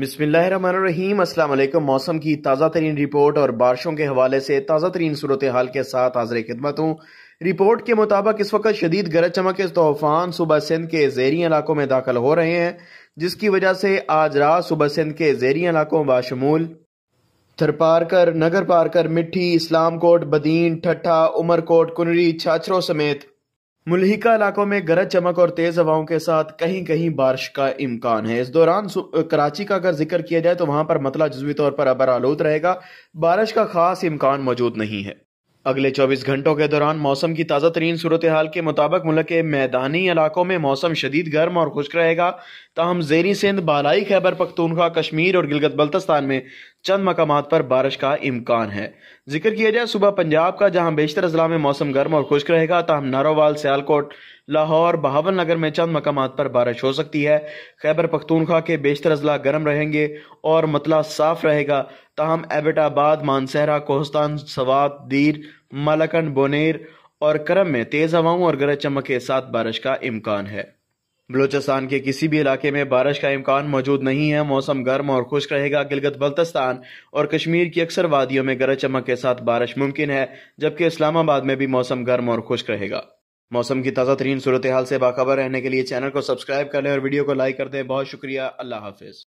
बिसमीम अल्लाम मौसम की ताज़ा तरीन रिपोर्ट और बारिशों के हवाले से ताज़ा तरीन सूरत हाल के साथ हाजिर खिदमत हूँ रिपोर्ट के मुताबिक इस वक्त शदीद गरज चमक के तूफान सुबह सिंध के जेरी इलाकों में दाखिल हो रहे हैं जिसकी वजह से आज रात सुबह सिंध के जेरी इलाकों बाशमूल थरपारकर नगर पारकर मिट्टी इस्लाम कोट बदीन ठट्ठा उमरकोट कुनरी छाछरों समेत मुलहिका इलाकों में गरज चमक और तेज हवाओं के साथ कहीं कहीं बारिश का इम्कान है इस दौरान कराची का अगर जिक्र किया जाए तो वहां पर मतला जजवी तौर पर अबर आलूद रहेगा बारिश का खास इम्कान मौजूद नहीं है अगले 24 घंटों के दौरान मौसम की ताज़ा तरीन सूरत हाल के मुताबिक मुल्क के मैदानी इलाकों में मौसम शदीद गर्म और खुश्क रहेगा तहम जेरी सिंध बालाई खैबर पख्तूनखा कश्मीर और गिलगत बल्तस्तान में चंद मकाम पर बारिश का इम्कान है जिक्र किया जाए सुबह पंजाब का जहाँ बेशतर अजला में मौसम गर्म और खुश्क रहेगा तहम नारोवाल सियालकोट लाहौर बहावल नगर में चंद मकाम पर बारिश हो सकती है खैबर पख्तूनखा के बेशतर अजला गर्म रहेंगे और मतला साफ रहेगा ताहम एबटाबाद मानसहरा कोस्तान सवात दीर मलकन बोनेर और करम में तेज़ हवाओं और गरज चमक के साथ बारिश का इम्कान है बलूचिस्तान के किसी भी इलाके में बारिश का इम्कान मौजूद नहीं है मौसम गर्म और खुश्क रहेगा गिलगित बल्तिस्तान और कश्मीर की अक्सर वादियों में गरज चमक के साथ बारिश मुमकिन है जबकि इस्लामाबाद में भी मौसम गर्म और खुश्क रहेगा मौसम की ताज़ा तरीन सूरत हाल से बाखबर रहने के लिए चैनल को सब्सक्राइब कर लें और वीडियो को लाइक कर दें बहुत शुक्रिया अल्लाह हाफिज़